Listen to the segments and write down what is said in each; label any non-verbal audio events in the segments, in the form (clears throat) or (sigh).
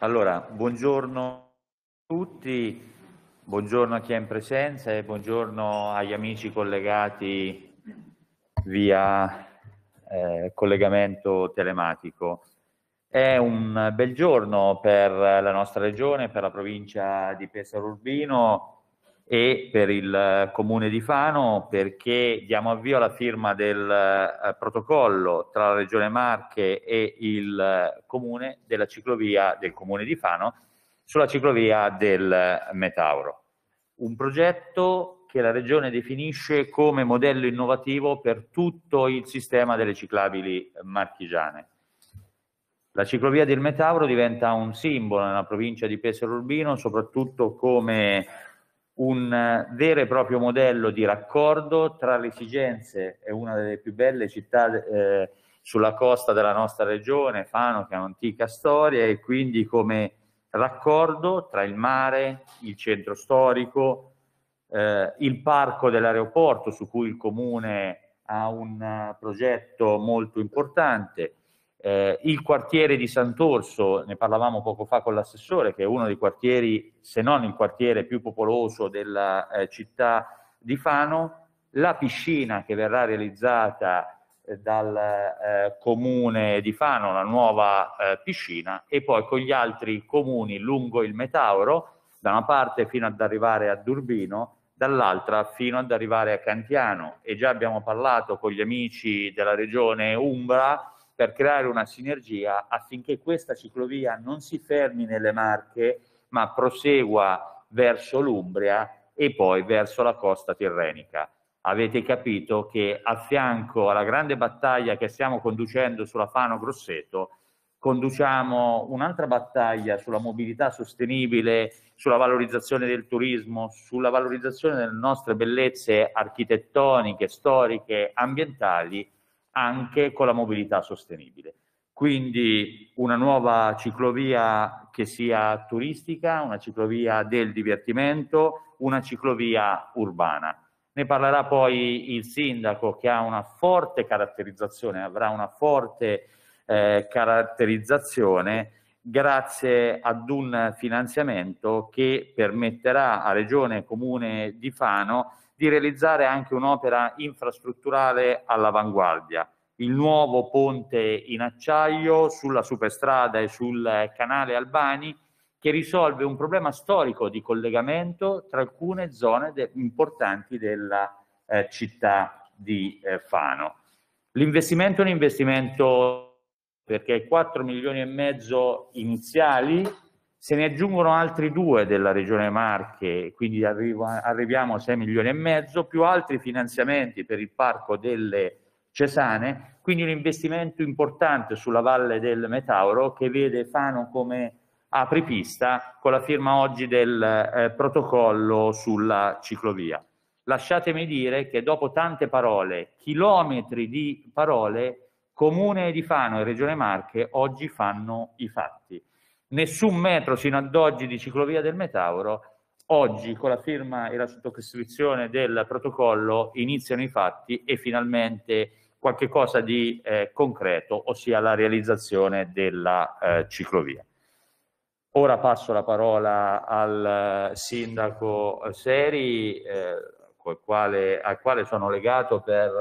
Allora, buongiorno a tutti, buongiorno a chi è in presenza e buongiorno agli amici collegati via eh, collegamento telematico. È un bel giorno per la nostra regione, per la provincia di Pesaro Urbino, e per il eh, Comune di Fano perché diamo avvio alla firma del eh, protocollo tra la Regione Marche e il eh, Comune della ciclovia del Comune di Fano sulla ciclovia del eh, Metauro. Un progetto che la Regione definisce come modello innovativo per tutto il sistema delle ciclabili marchigiane. La ciclovia del Metauro diventa un simbolo nella provincia di Pesaro Urbino, soprattutto come un eh, vero e proprio modello di raccordo tra le esigenze, è una delle più belle città eh, sulla costa della nostra regione, Fano, che ha un'antica storia, e quindi come raccordo tra il mare, il centro storico, eh, il parco dell'aeroporto su cui il comune ha un eh, progetto molto importante, eh, il quartiere di Sant'Orso, ne parlavamo poco fa con l'assessore, che è uno dei quartieri, se non il quartiere più popoloso della eh, città di Fano, la piscina che verrà realizzata eh, dal eh, comune di Fano, la nuova eh, piscina, e poi con gli altri comuni lungo il Metauro, da una parte fino ad arrivare a Durbino, dall'altra fino ad arrivare a Cantiano. E già abbiamo parlato con gli amici della regione Umbra per creare una sinergia affinché questa ciclovia non si fermi nelle Marche, ma prosegua verso l'Umbria e poi verso la costa tirrenica. Avete capito che a fianco alla grande battaglia che stiamo conducendo sulla Fano Grosseto, conduciamo un'altra battaglia sulla mobilità sostenibile, sulla valorizzazione del turismo, sulla valorizzazione delle nostre bellezze architettoniche, storiche, ambientali anche con la mobilità sostenibile. Quindi una nuova ciclovia che sia turistica, una ciclovia del divertimento, una ciclovia urbana. Ne parlerà poi il sindaco che ha una forte caratterizzazione, avrà una forte eh, caratterizzazione grazie ad un finanziamento che permetterà a Regione e Comune di Fano di realizzare anche un'opera infrastrutturale all'avanguardia. Il nuovo ponte in acciaio sulla superstrada e sul canale Albani che risolve un problema storico di collegamento tra alcune zone de importanti della eh, città di eh, Fano. L'investimento è un investimento perché 4 milioni e mezzo iniziali se ne aggiungono altri due della Regione Marche, quindi arrivo, arriviamo a 6 milioni e mezzo, più altri finanziamenti per il Parco delle Cesane, quindi un investimento importante sulla Valle del Metauro che vede Fano come apripista con la firma oggi del eh, protocollo sulla ciclovia. Lasciatemi dire che dopo tante parole, chilometri di parole, Comune di Fano e Regione Marche oggi fanno i fatti nessun metro sino ad oggi di ciclovia del Metauro. Oggi, con la firma e la sottoscrizione del protocollo, iniziano i fatti e finalmente qualche cosa di eh, concreto, ossia la realizzazione della eh, ciclovia. Ora passo la parola al eh, sindaco Seri, eh, quale, al quale sono legato per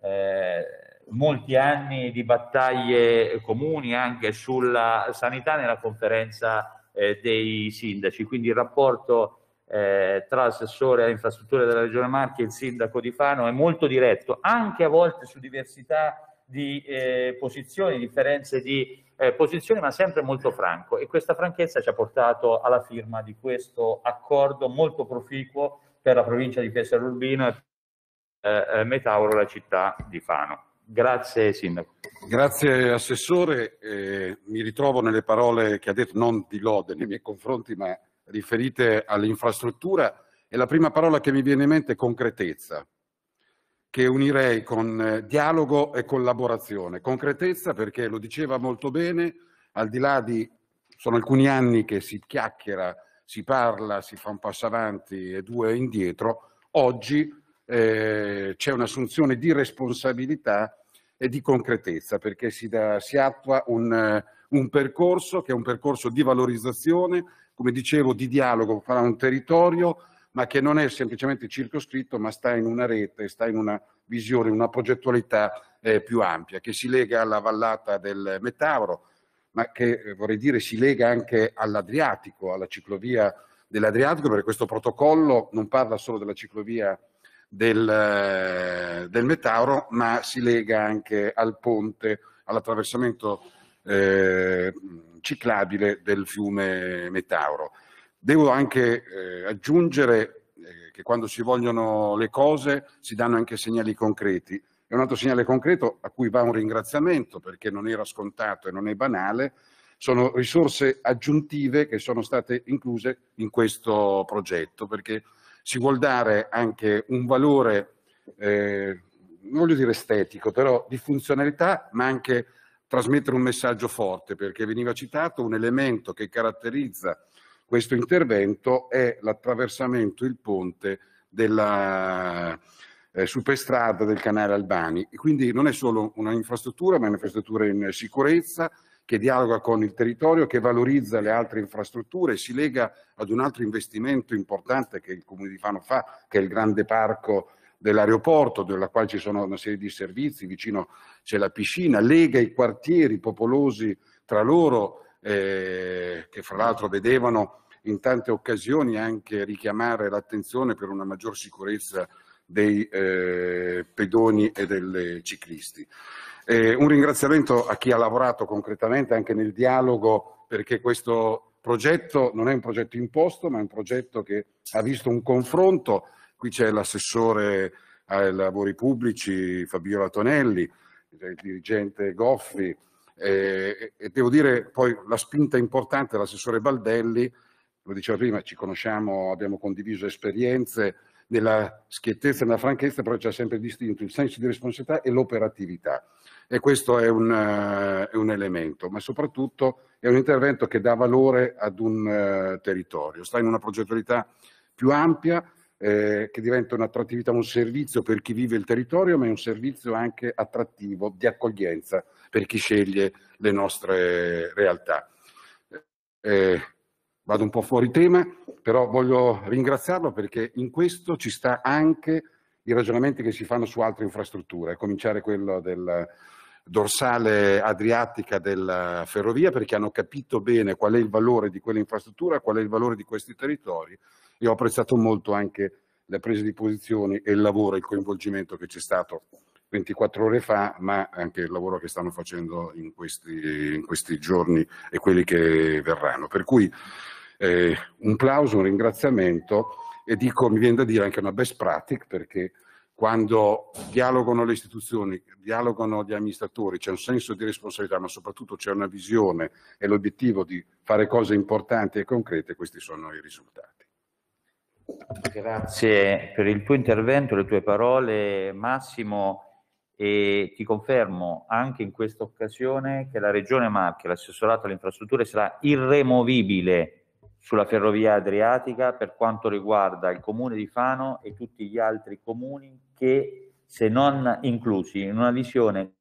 eh, molti anni di battaglie comuni anche sulla sanità nella conferenza eh, dei sindaci, quindi il rapporto eh, tra l'assessore alle infrastrutture della Regione Marche e il sindaco di Fano è molto diretto, anche a volte su diversità di eh, posizioni, differenze di eh, posizioni, ma sempre molto franco. E questa franchezza ci ha portato alla firma di questo accordo molto proficuo per la provincia di Pesaro Urbino e eh, eh Metauro, la città di Fano. Grazie Sindaco. Grazie Assessore, eh, mi ritrovo nelle parole che ha detto, non di lode nei miei confronti, ma riferite all'infrastruttura e la prima parola che mi viene in mente è concretezza, che unirei con eh, dialogo e collaborazione. Concretezza perché lo diceva molto bene, al di là di, sono alcuni anni che si chiacchiera, si parla, si fa un passo avanti e due indietro, oggi eh, c'è un'assunzione di responsabilità e di concretezza perché si, da, si attua un, eh, un, percorso che è un percorso di valorizzazione, come dicevo, di dialogo fra un territorio, ma che non è semplicemente circoscritto, ma sta in una rete, sta in una visione, una progettualità eh, più ampia, che si lega alla vallata del Metauro, ma che eh, vorrei dire si lega anche all'Adriatico, alla ciclovia dell'Adriatico, perché questo protocollo non parla solo della ciclovia del, eh, del Metauro, ma si lega anche al ponte, all'attraversamento eh, ciclabile del fiume Metauro. Devo anche eh, aggiungere eh, che quando si vogliono le cose si danno anche segnali concreti. È un altro segnale concreto a cui va un ringraziamento perché non era scontato e non è banale, sono risorse aggiuntive che sono state incluse in questo progetto perché si vuol dare anche un valore, eh, non voglio dire estetico, però di funzionalità, ma anche trasmettere un messaggio forte, perché veniva citato un elemento che caratterizza questo intervento è l'attraversamento, il ponte della eh, superstrada del canale Albani. E quindi non è solo un'infrastruttura, ma è un'infrastruttura in sicurezza, che dialoga con il territorio, che valorizza le altre infrastrutture, si lega ad un altro investimento importante che il Comune di Fano fa, che è il grande parco dell'aeroporto, della quale ci sono una serie di servizi, vicino c'è la piscina, lega i quartieri popolosi tra loro, eh, che fra l'altro vedevano in tante occasioni anche richiamare l'attenzione per una maggior sicurezza dei eh, pedoni e delle ciclisti. Eh, un ringraziamento a chi ha lavorato concretamente anche nel dialogo perché questo progetto non è un progetto imposto ma è un progetto che ha visto un confronto. Qui c'è l'assessore ai lavori pubblici Fabio Latonelli, il dirigente Goffi eh, e devo dire poi la spinta importante dell'assessore Baldelli, lo dicevo prima, ci conosciamo, abbiamo condiviso esperienze nella schiettezza e nella franchezza, però ci ha sempre distinto il senso di responsabilità e l'operatività e questo è un, uh, un, elemento, ma soprattutto è un intervento che dà valore ad un uh, territorio, sta in una progettualità più ampia eh, che diventa un'attrattività, un servizio per chi vive il territorio, ma è un servizio anche attrattivo di accoglienza per chi sceglie le nostre realtà. Eh, vado un po' fuori tema, però voglio ringraziarlo perché in questo ci sta anche i ragionamenti che si fanno su altre infrastrutture, a cominciare quello del, dorsale adriatica della eh, ferrovia perché hanno capito bene qual è il valore di quell'infrastruttura, qual è il valore di questi territori e ho apprezzato molto anche la presa di posizione e il lavoro, e il coinvolgimento che c'è stato 24 ore fa, ma anche il lavoro che stanno facendo in questi, in questi giorni e quelli che verranno. Per cui eh, un plauso, un ringraziamento e dico, mi viene da dire anche una best practice perché quando dialogano le istituzioni, dialogano gli amministratori, c'è un senso di responsabilità, ma soprattutto c'è una visione e l'obiettivo di fare cose importanti e concrete, questi sono i risultati. Grazie per il tuo intervento, le tue parole Massimo e ti confermo anche in questa occasione che la Regione Marche, l'assessorato alle infrastrutture sarà irremovibile sulla ferrovia adriatica per quanto riguarda il comune di Fano e tutti gli altri comuni che, se non inclusi in una visione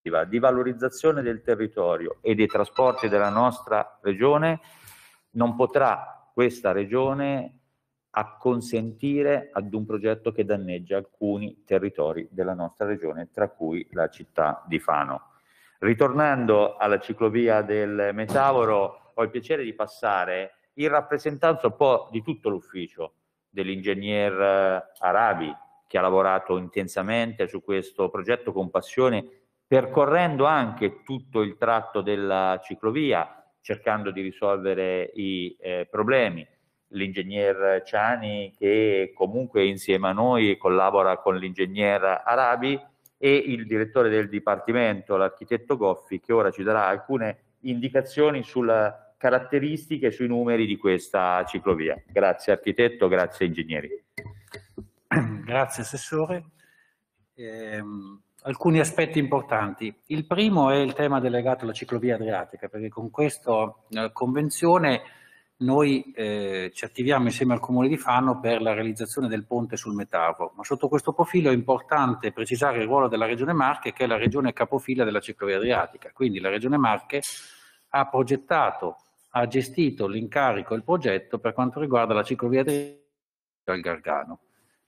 di valorizzazione del territorio e dei trasporti della nostra regione, non potrà questa regione acconsentire ad un progetto che danneggia alcuni territori della nostra regione, tra cui la città di Fano. Ritornando alla ciclovia del Metauro, ho il piacere di passare in rappresentanza un po' di tutto l'ufficio, dell'ingegner eh, Arabi che ha lavorato intensamente su questo progetto con passione, percorrendo anche tutto il tratto della ciclovia, cercando di risolvere i eh, problemi. L'ingegner Ciani che comunque insieme a noi collabora con l'ingegner Arabi e il direttore del Dipartimento, l'architetto Goffi, che ora ci darà alcune indicazioni sulla caratteristiche sui numeri di questa ciclovia. Grazie architetto, grazie ingegneri. (clears throat) Grazie Assessore. Eh, alcuni aspetti importanti. Il primo è il tema delegato alla ciclovia adriatica, perché con questa eh, convenzione noi eh, ci attiviamo insieme al Comune di Fano per la realizzazione del ponte sul Metavo, ma sotto questo profilo è importante precisare il ruolo della Regione Marche, che è la regione capofila della ciclovia adriatica, quindi la Regione Marche ha progettato ha gestito l'incarico e il progetto per quanto riguarda la ciclovia del Gargano.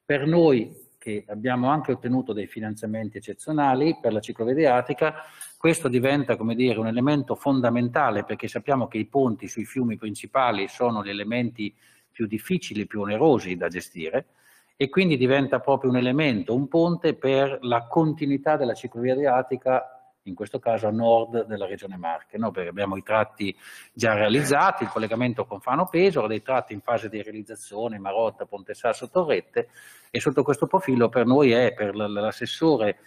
Per noi che abbiamo anche ottenuto dei finanziamenti eccezionali per la ciclovia adriatica, questo diventa come dire, un elemento fondamentale perché sappiamo che i ponti sui fiumi principali sono gli elementi più difficili, più onerosi da gestire e quindi diventa proprio un elemento, un ponte per la continuità della ciclovia adriatica in questo caso a nord della regione Marche, no? perché abbiamo i tratti già realizzati, il collegamento con Fano Pesaro, dei tratti in fase di realizzazione, Marotta, Ponte Sasso, Torrette e sotto questo profilo per noi è, per l'assessore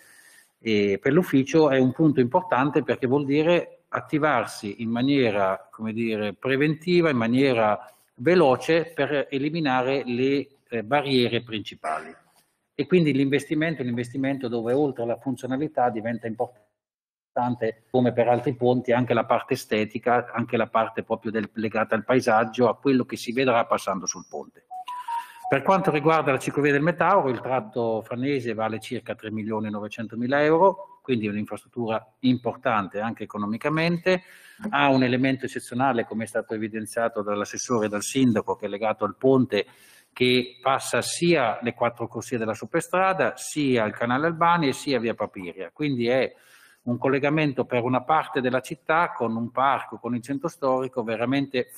e per l'ufficio è un punto importante perché vuol dire attivarsi in maniera dire, preventiva, in maniera veloce per eliminare le eh, barriere principali. E quindi l'investimento l'investimento dove oltre alla funzionalità diventa importante importante, come per altri ponti, anche la parte estetica, anche la parte proprio del, legata al paesaggio, a quello che si vedrà passando sul ponte. Per quanto riguarda la ciclovia del Metauro, il tratto fanese vale circa 3 milioni e 900 mila euro, quindi un'infrastruttura importante anche economicamente, ha un elemento eccezionale come è stato evidenziato dall'assessore e dal sindaco che è legato al ponte che passa sia le quattro corsie della superstrada, sia il canale Albani e sia via Papiria, quindi è un collegamento per una parte della città con un parco, con il centro storico veramente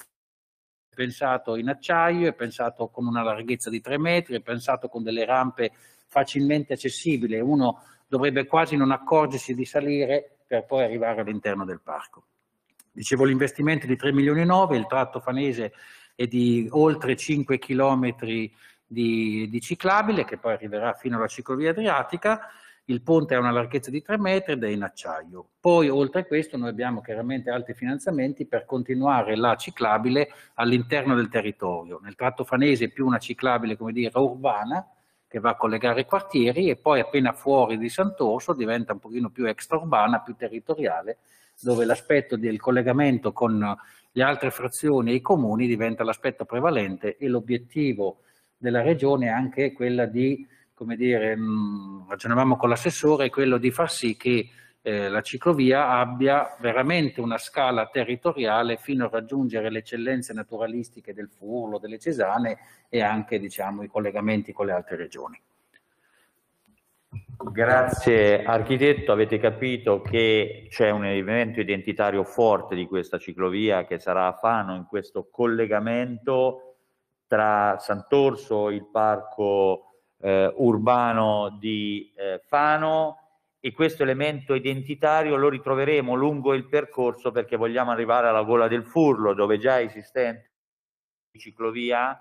pensato in acciaio, è pensato con una larghezza di tre metri, è pensato con delle rampe facilmente accessibili. Uno dovrebbe quasi non accorgersi di salire per poi arrivare all'interno del parco. Dicevo l'investimento di 3 milioni e 9, il tratto fanese è di oltre 5 chilometri di, di ciclabile che poi arriverà fino alla ciclovia adriatica il ponte ha una larghezza di 3 metri ed è in acciaio. Poi oltre a questo noi abbiamo chiaramente altri finanziamenti per continuare la ciclabile all'interno del territorio. Nel tratto fanese è più una ciclabile come dire urbana che va a collegare i quartieri e poi appena fuori di Sant'Orso diventa un pochino più extraurbana, più territoriale, dove l'aspetto del collegamento con le altre frazioni e i comuni diventa l'aspetto prevalente e l'obiettivo della regione è anche quella di come dire, mh, mm, ragionavamo con l'assessore, è quello di far sì che eh, la ciclovia abbia veramente una scala territoriale fino a raggiungere le eccellenze naturalistiche del Furlo, delle Cesane e anche diciamo, i collegamenti con le altre regioni. Grazie architetto, avete capito che c'è un elemento identitario forte di questa ciclovia che sarà a Fano in questo collegamento tra Sant'Orso, il parco eh, urbano di eh, Fano e questo elemento identitario lo ritroveremo lungo il percorso perché vogliamo arrivare alla gola del Furlo dove già esistente ciclovia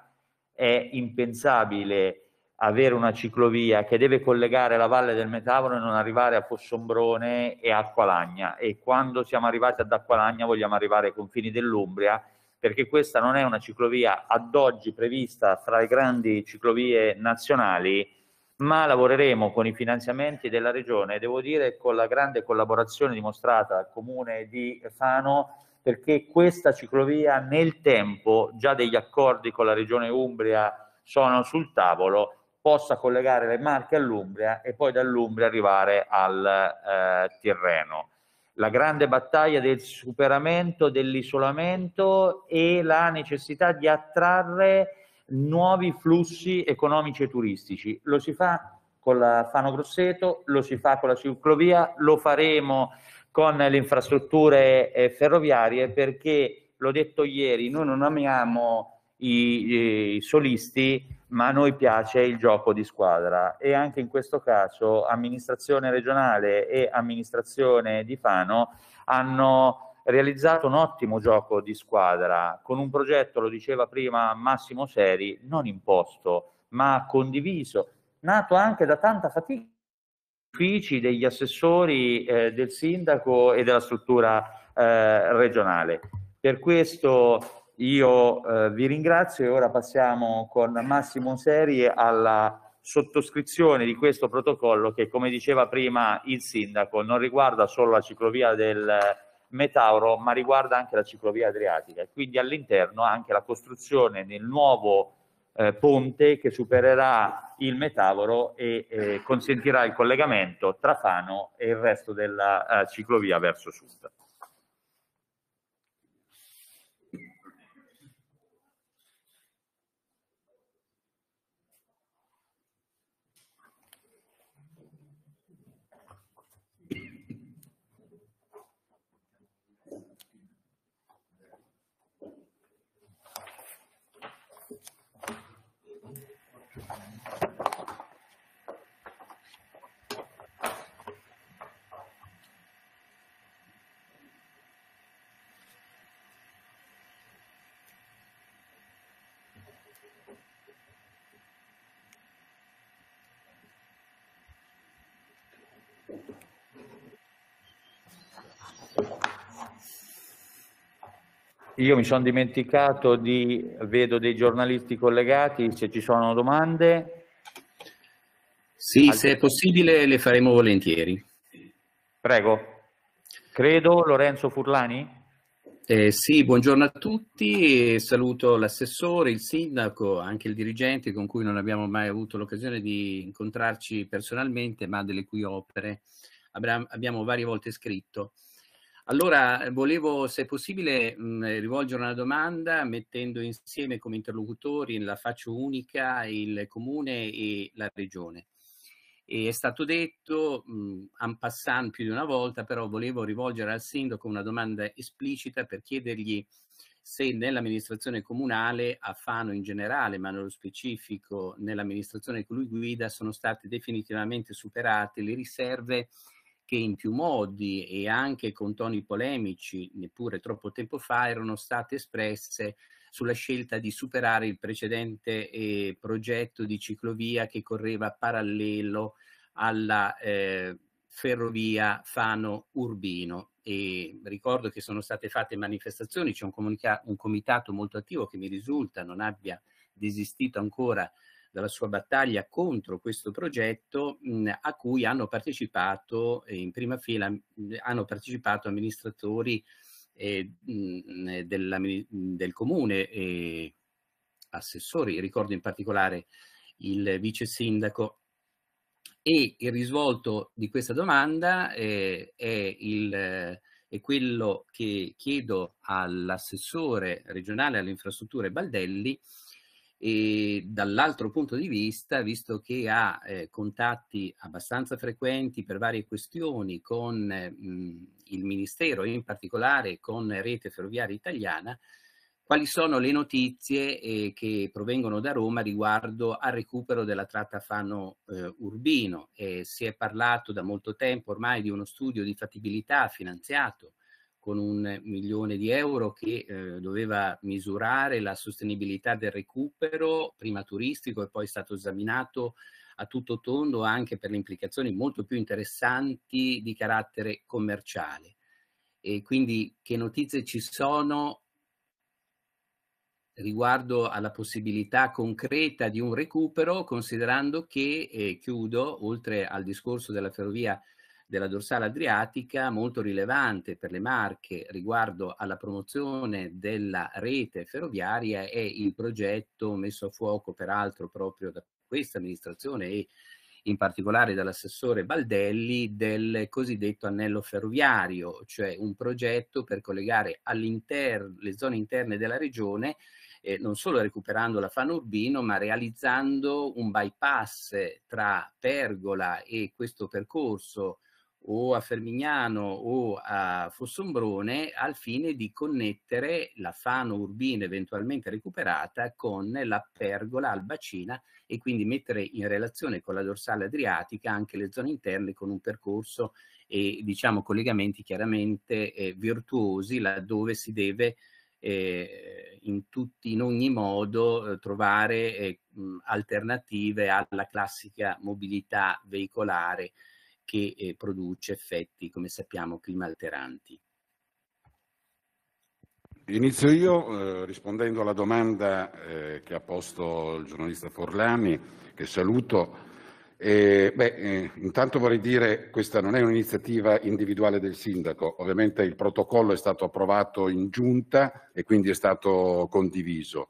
è impensabile avere una ciclovia che deve collegare la Valle del Metavolo e non arrivare a Fossombrone e Acqualagna e quando siamo arrivati ad Acqualagna vogliamo arrivare ai confini dell'Umbria perché questa non è una ciclovia ad oggi prevista fra le grandi ciclovie nazionali, ma lavoreremo con i finanziamenti della Regione, devo dire con la grande collaborazione dimostrata dal Comune di Fano, perché questa ciclovia nel tempo, già degli accordi con la Regione Umbria sono sul tavolo, possa collegare le Marche all'Umbria e poi dall'Umbria arrivare al eh, Tirreno la grande battaglia del superamento dell'isolamento e la necessità di attrarre nuovi flussi economici e turistici. Lo si fa con la Fano Grosseto, lo si fa con la ciclovia, lo faremo con le infrastrutture eh, ferroviarie perché, l'ho detto ieri, noi non amiamo i, i solisti, ma a noi piace il gioco di squadra e anche in questo caso amministrazione regionale e amministrazione di Fano hanno realizzato un ottimo gioco di squadra con un progetto, lo diceva prima Massimo Seri, non imposto, ma condiviso, nato anche da tanta fatica uffici degli assessori eh, del sindaco e della struttura eh, regionale. Per questo io eh, vi ringrazio e ora passiamo con Massimo Serie alla sottoscrizione di questo protocollo che, come diceva prima il sindaco, non riguarda solo la ciclovia del Metauro, ma riguarda anche la ciclovia adriatica e quindi all'interno anche la costruzione del nuovo eh, ponte che supererà il Metauro e eh, consentirà il collegamento tra Fano e il resto della eh, ciclovia verso sud. Io mi sono dimenticato di, vedo dei giornalisti collegati, se ci sono domande. Sì, Al... se è possibile le faremo volentieri. Prego. Credo Lorenzo Furlani. Eh, sì, buongiorno a tutti, saluto l'assessore, il sindaco, anche il dirigente con cui non abbiamo mai avuto l'occasione di incontrarci personalmente, ma delle cui opere abbiamo varie volte scritto. Allora, volevo, se è possibile, mh, mm, eh, rivolgere una domanda mettendo insieme come interlocutori la faccia unica, il comune e la regione. E è stato detto, mm, en passant più di una volta, però volevo rivolgere al sindaco una domanda esplicita per chiedergli se nell'amministrazione comunale, a Fano in generale, ma nello specifico nell'amministrazione che lui guida, sono state definitivamente superate le riserve che in più modi e anche con toni polemici, neppure troppo tempo fa, erano state espresse sulla scelta di superare il precedente eh, progetto di ciclovia che correva parallelo alla eh, ferrovia Fano-Urbino. E ricordo che sono state fatte manifestazioni, c'è un, un comitato molto attivo che mi risulta non abbia desistito ancora dalla sua battaglia contro questo progetto mh, a cui hanno partecipato eh, in prima fila hanno partecipato amministratori eh, mh, eh, del comune e assessori, ricordo in particolare il vice sindaco e il risvolto di questa domanda eh, è, il, è quello che chiedo all'assessore regionale alle infrastrutture Baldelli e dall'altro punto di vista, visto che ha eh, contatti abbastanza frequenti per varie questioni con eh, il Ministero, in particolare con Rete Ferroviaria Italiana, quali sono le notizie eh, che provengono da Roma riguardo al recupero della tratta Fano-Urbino. Eh, eh, si è parlato da molto tempo ormai di uno studio di fattibilità finanziato con un milione di euro che eh, doveva misurare la sostenibilità del recupero, prima turistico e poi è stato esaminato a tutto tondo anche per le implicazioni molto più interessanti di carattere commerciale. E quindi che notizie ci sono riguardo alla possibilità concreta di un recupero, considerando che, e eh, chiudo, oltre al discorso della ferrovia della dorsale adriatica molto rilevante per le Marche riguardo alla promozione della rete ferroviaria è il progetto messo a fuoco peraltro proprio da questa amministrazione e in particolare dall'assessore Baldelli, del cosiddetto anello ferroviario, cioè un progetto per collegare le zone interne della regione eh, non solo recuperando la Fano Urbino, ma realizzando un bypass tra Pergola e questo percorso o a Fermignano o a Fossombrone al fine di connettere la Fano urbina eventualmente recuperata con la pergola albacina e quindi mettere in relazione con la dorsale adriatica anche le zone interne con un percorso e diciamo collegamenti chiaramente eh, virtuosi laddove si deve eh, in, tutti, in ogni modo eh, trovare eh, alternative alla classica mobilità veicolare che eh, produce effetti, come sappiamo, clima alteranti. Inizio io eh, rispondendo alla domanda eh, che ha posto il giornalista Forlani, che saluto. Eh, beh, intanto vorrei dire che questa non è un'iniziativa individuale del sindaco, ovviamente il protocollo è stato approvato in giunta e quindi è stato condiviso.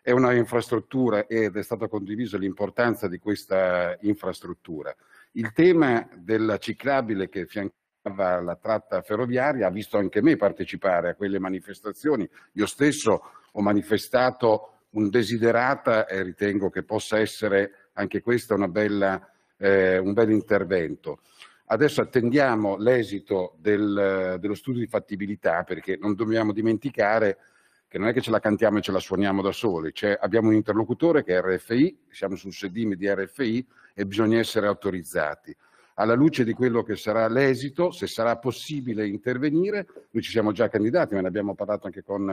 È una infrastruttura ed è stata condivisa l'importanza di questa infrastruttura. Il tema della ciclabile che fiancava la tratta ferroviaria ha visto anche me partecipare a quelle manifestazioni. Io stesso ho manifestato un desiderata e ritengo che possa essere anche questo eh, un bel intervento. Adesso attendiamo l'esito del, dello studio di fattibilità perché non dobbiamo dimenticare che non è che ce la cantiamo e ce la suoniamo da soli, cioè, abbiamo un interlocutore che è RFI, siamo sul sedime di RFI e bisogna essere autorizzati. Alla luce di quello che sarà l'esito, se sarà possibile intervenire, noi ci siamo già candidati, ma ne abbiamo parlato anche con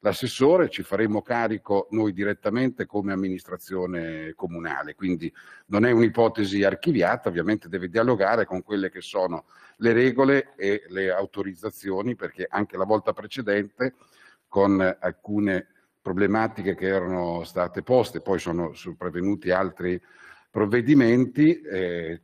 l'assessore, ci faremo carico noi direttamente come amministrazione comunale, quindi non è un'ipotesi archiviata, ovviamente deve dialogare con quelle che sono le regole e le autorizzazioni, perché anche la volta precedente con alcune problematiche che erano state poste, poi sono sopravvenuti altri provvedimenti, eh,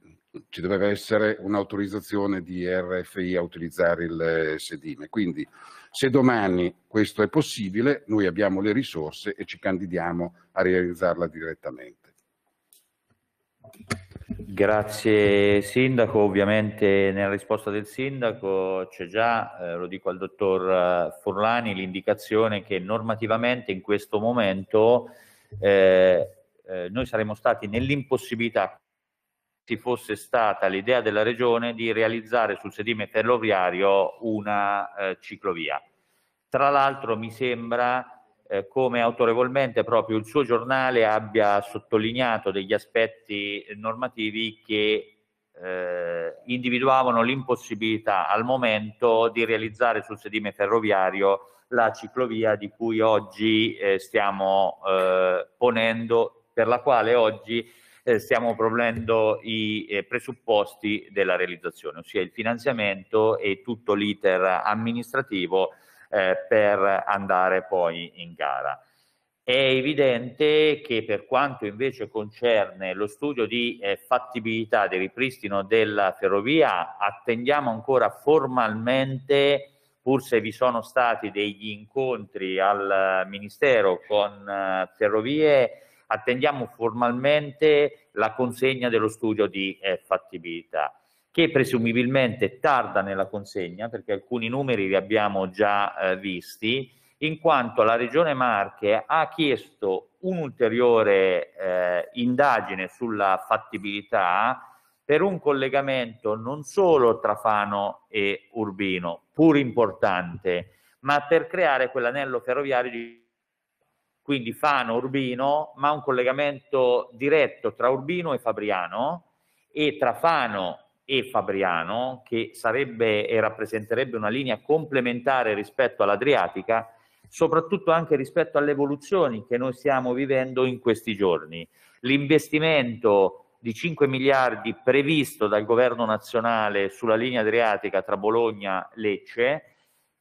ci doveva essere un'autorizzazione di RFI a utilizzare il eh, sedime. Quindi se domani questo è possibile, noi abbiamo le risorse e ci candidiamo a realizzarla direttamente. Grazie Sindaco, ovviamente nella risposta del Sindaco c'è già, eh, lo dico al Dottor eh, Furlani, l'indicazione che normativamente in questo momento eh, eh, noi saremmo stati nell'impossibilità se fosse stata l'idea della Regione di realizzare sul sedime ferroviario una eh, ciclovia. Tra l'altro mi sembra eh, come autorevolmente proprio il suo giornale abbia sottolineato degli aspetti normativi che eh, individuavano l'impossibilità al momento di realizzare sul sedime ferroviario la ciclovia di cui oggi eh, stiamo eh, ponendo, per la quale oggi eh, stiamo proponendo i presupposti della realizzazione, ossia il finanziamento e tutto l'iter amministrativo eh, per andare poi in gara. È evidente che per quanto invece concerne lo studio di eh, fattibilità del ripristino della ferrovia, attendiamo ancora formalmente, pur se vi sono stati degli incontri al eh, Ministero con eh, Ferrovie, attendiamo formalmente la consegna dello studio di eh, fattibilità che presumibilmente tarda nella consegna, perché alcuni numeri li abbiamo già eh, visti, in quanto la Regione Marche ha chiesto un'ulteriore eh, indagine sulla fattibilità per un collegamento non solo tra Fano e Urbino, pur importante, ma per creare quell'anello ferroviario di quindi Fano-Urbino, ma un collegamento diretto tra Urbino e Fabriano e tra Fano e Fabriano, che sarebbe e rappresenterebbe una linea complementare rispetto all'Adriatica, soprattutto anche rispetto alle evoluzioni che noi stiamo vivendo in questi giorni. L'investimento di 5 miliardi previsto dal governo nazionale sulla linea adriatica tra Bologna e Lecce,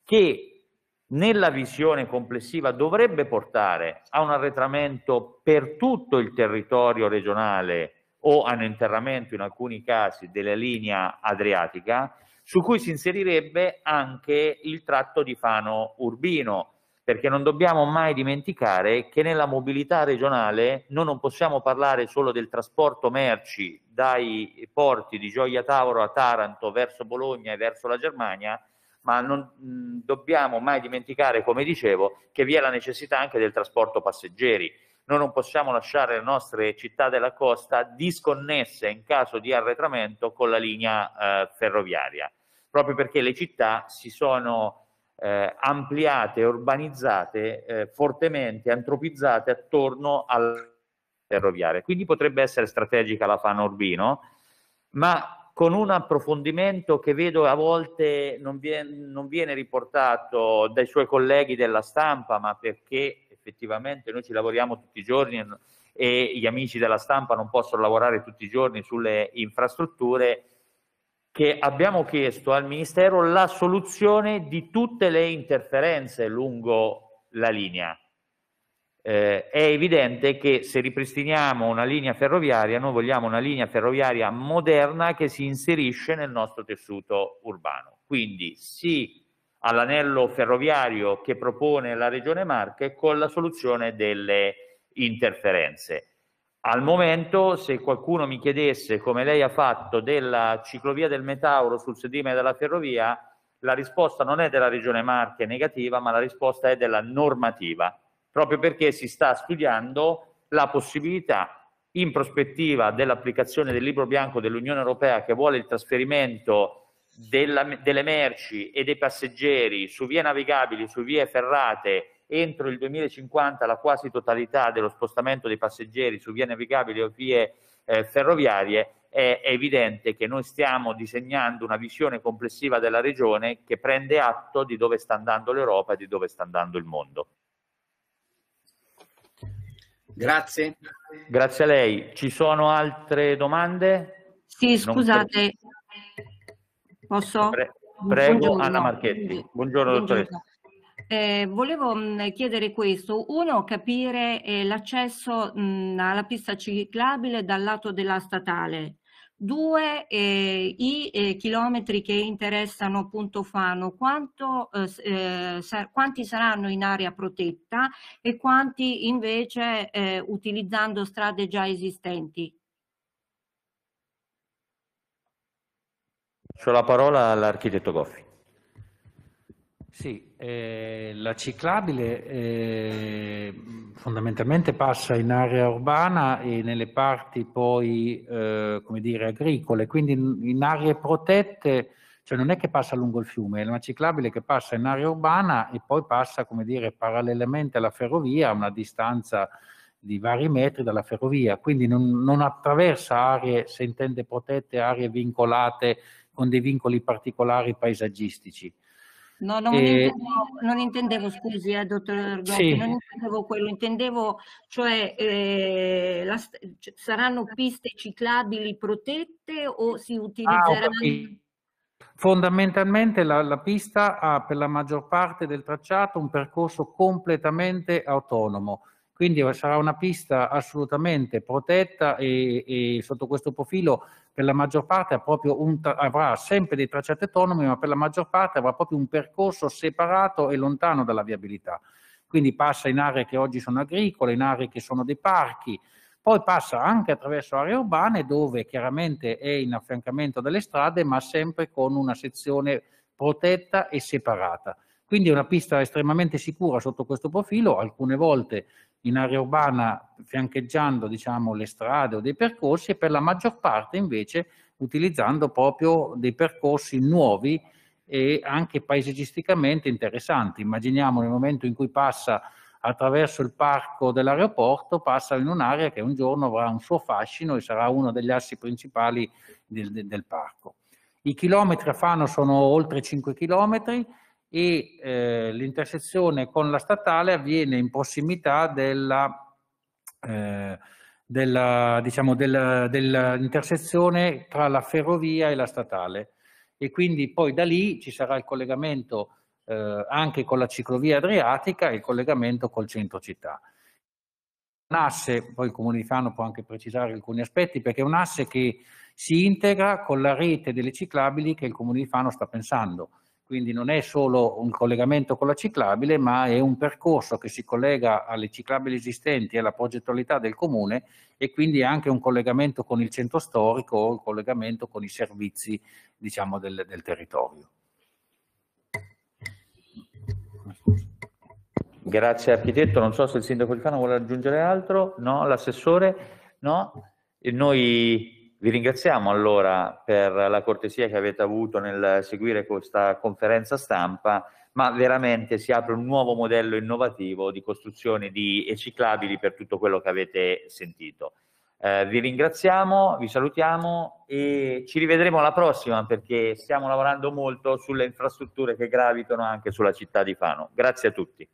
che nella visione complessiva dovrebbe portare a un arretramento per tutto il territorio regionale o hanno interramento in alcuni casi della linea adriatica, su cui si inserirebbe anche il tratto di Fano Urbino, perché non dobbiamo mai dimenticare che nella mobilità regionale noi non possiamo parlare solo del trasporto merci dai porti di Gioia Tauro a Taranto verso Bologna e verso la Germania, ma non mm, dobbiamo mai dimenticare, come dicevo, che vi è la necessità anche del trasporto passeggeri noi non possiamo lasciare le nostre città della costa disconnesse in caso di arretramento con la linea eh, ferroviaria, proprio perché le città si sono eh, ampliate, urbanizzate eh, fortemente, antropizzate attorno al ferroviaria. Quindi potrebbe essere strategica la Fano Urbino, ma con un approfondimento che vedo a volte non viene, non viene, riportato dai suoi colleghi della stampa, ma perché effettivamente noi ci lavoriamo tutti i giorni e gli amici della stampa non possono lavorare tutti i giorni sulle infrastrutture, che abbiamo chiesto al Ministero la soluzione di tutte le interferenze lungo la linea. Eh, è evidente che se ripristiniamo una linea ferroviaria, noi vogliamo una linea ferroviaria moderna che si inserisce nel nostro tessuto urbano. Quindi si all'anello ferroviario che propone la Regione Marche con la soluzione delle interferenze. Al momento, se qualcuno mi chiedesse come lei ha fatto della ciclovia del Metauro sul sedime della ferrovia, la risposta non è della Regione Marche negativa, ma la risposta è della normativa, proprio perché si sta studiando la possibilità in prospettiva dell'applicazione del libro bianco dell'Unione Europea che vuole il trasferimento della, delle merci e dei passeggeri su vie navigabili, su vie ferrate, entro il 2050 la quasi totalità dello spostamento dei passeggeri su vie navigabili o vie eh, ferroviarie, è evidente che noi stiamo disegnando una visione complessiva della regione che prende atto di dove sta andando l'Europa e di dove sta andando il mondo. Grazie. Grazie a lei. Ci sono altre domande? Sì, scusate, Posso? Pre- prego Buongiorno. Anna Marchetti. Buongiorno, dottoressa. Eh, volevo mh, mm, chiedere questo, uno capire eh, l'accesso mh, mm, alla pista ciclabile dal lato della statale, due eh, i eh, chilometri che interessano appunto Fano, quanto, eh, eh, sa quanti saranno in area protetta e quanti invece utilizzando strade già esistenti? Lascio la parola all'architetto Goffi. Sì, eh, la ciclabile eh, fondamentalmente passa in area urbana e nelle parti poi, eh, come dire, agricole, quindi in, in, aree protette, cioè non è che passa lungo il fiume, è una ciclabile che passa in area urbana e poi passa, come dire, parallelamente alla ferrovia a una distanza di vari metri dalla ferrovia, quindi non, non attraversa aree, se intende protette, aree vincolate con dei vincoli particolari paesaggistici. No, non, e... Eh, intendevo, non intendevo, scusi, eh, dottor Ergotti, sì. non intendevo quello, intendevo, cioè, eh, la, cioè, saranno piste ciclabili protette o si ah, utilizzeranno... Ah, Fondamentalmente la, la, pista ha per la maggior parte del tracciato un percorso completamente autonomo, quindi sarà una pista assolutamente protetta e, e sotto questo profilo per la maggior parte un, avrà sempre dei tracciati autonomi, ma per la maggior parte avrà proprio un percorso separato e lontano dalla viabilità. Quindi passa in aree che oggi sono agricole, in aree che sono dei parchi, poi passa anche attraverso aree urbane dove chiaramente è in affiancamento delle strade, ma sempre con una sezione protetta e separata. Quindi è una pista estremamente sicura sotto questo profilo, alcune volte in area urbana fiancheggiando diciamo, le strade o dei percorsi e per la maggior parte invece utilizzando proprio dei percorsi nuovi e anche paesaggisticamente interessanti. Immaginiamo nel momento in cui passa attraverso il parco dell'aeroporto, passa in un'area che un giorno avrà un suo fascino e sarà uno degli assi principali del, del parco. I chilometri a Fano sono oltre 5 chilometri, e eh, l'intersezione con la statale avviene in prossimità della, eh, della, diciamo, della, dell'intersezione tra la ferrovia e la statale e quindi poi da lì ci sarà il collegamento eh, anche con la ciclovia adriatica e il collegamento col centro città. Un asse, poi il comune di Fano può anche precisare alcuni aspetti, perché è un asse che si integra con la rete delle ciclabili che il comune di Fano sta pensando quindi non è solo un collegamento con la ciclabile, ma è un percorso che si collega alle ciclabili esistenti e alla progettualità del comune e quindi anche un collegamento con il centro storico o un collegamento con i servizi diciamo, del, del territorio. Grazie architetto, non so se il sindaco di Fano vuole aggiungere altro, no? L'assessore? No? E noi vi ringraziamo allora per la cortesia che avete avuto nel seguire questa conferenza stampa, ma veramente si apre un nuovo modello innovativo di costruzione di e-ciclabili per tutto quello che avete sentito. Eh, vi ringraziamo, vi salutiamo e ci rivedremo alla prossima perché stiamo lavorando molto sulle infrastrutture che gravitano anche sulla città di Fano. Grazie a tutti.